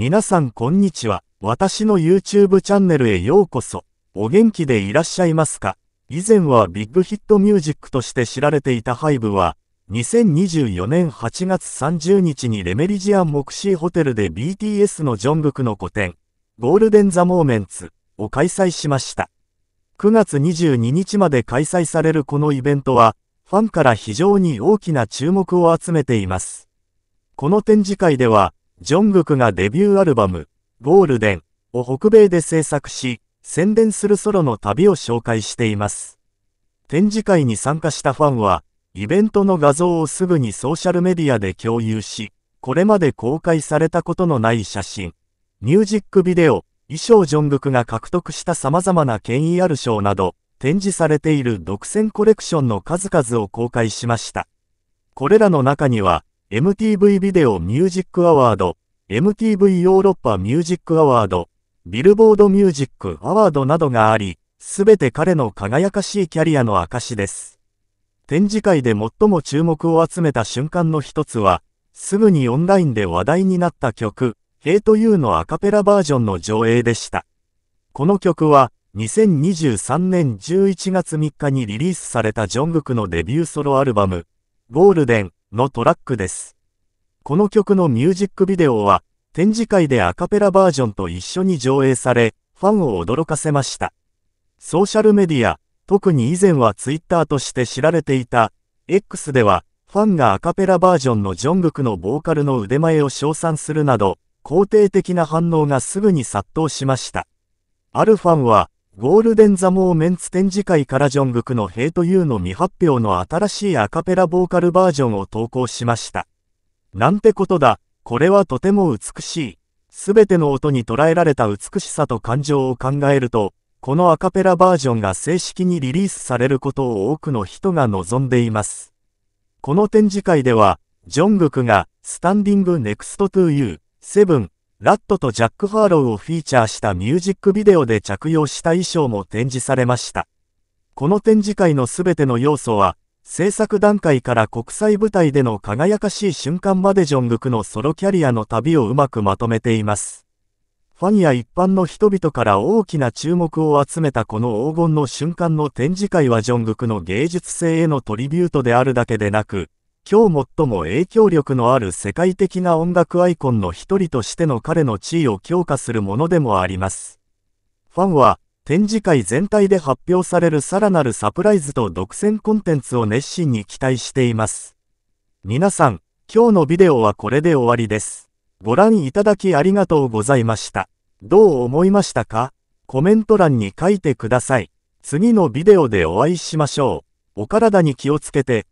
皆さんこんにちは。私の YouTube チャンネルへようこそ。お元気でいらっしゃいますか以前はビッグヒットミュージックとして知られていたハイブは、2024年8月30日にレメリジアンモクシーホテルで BTS のジョングクの個展、ゴールデンザモーメンツを開催しました。9月22日まで開催されるこのイベントは、ファンから非常に大きな注目を集めています。この展示会では、ジョングクがデビューアルバム、ゴールデンを北米で制作し、宣伝するソロの旅を紹介しています。展示会に参加したファンは、イベントの画像をすぐにソーシャルメディアで共有し、これまで公開されたことのない写真、ミュージックビデオ、衣装ジョングクが獲得した様々な権威ある賞など、展示されている独占コレクションの数々を公開しました。これらの中には、MTV ビデオミュージックアワード、MTV ヨーロッパミュージックアワード、ビルボードミュージックアワードなどがあり、すべて彼の輝かしいキャリアの証です。展示会で最も注目を集めた瞬間の一つは、すぐにオンラインで話題になった曲、ヘイトユーのアカペラバージョンの上映でした。この曲は、2023年11月3日にリリースされたジョングクのデビューソロアルバム、ゴールデン、のトラックです。この曲のミュージックビデオは展示会でアカペラバージョンと一緒に上映され、ファンを驚かせました。ソーシャルメディア、特に以前はツイッターとして知られていた X では、ファンがアカペラバージョンのジョングクのボーカルの腕前を称賛するなど、肯定的な反応がすぐに殺到しました。あるファンは、ゴールデンザモーメンツ展示会からジョングクのヘイトユーの未発表の新しいアカペラボーカルバージョンを投稿しました。なんてことだ、これはとても美しい。すべての音に捉えられた美しさと感情を考えると、このアカペラバージョンが正式にリリースされることを多くの人が望んでいます。この展示会では、ジョングクが、スタンディングネクストトゥーユー、セブン、ラットとジャック・ハーローをフィーチャーしたミュージックビデオで着用した衣装も展示されました。この展示会のすべての要素は、制作段階から国際舞台での輝かしい瞬間までジョングクのソロキャリアの旅をうまくまとめています。ファンや一般の人々から大きな注目を集めたこの黄金の瞬間の展示会はジョングクの芸術性へのトリビュートであるだけでなく、今日最も影響力のある世界的な音楽アイコンの一人としての彼の地位を強化するものでもあります。ファンは、展示会全体で発表されるさらなるサプライズと独占コンテンツを熱心に期待しています。皆さん、今日のビデオはこれで終わりです。ご覧いただきありがとうございました。どう思いましたかコメント欄に書いてください。次のビデオでお会いしましょう。お体に気をつけて。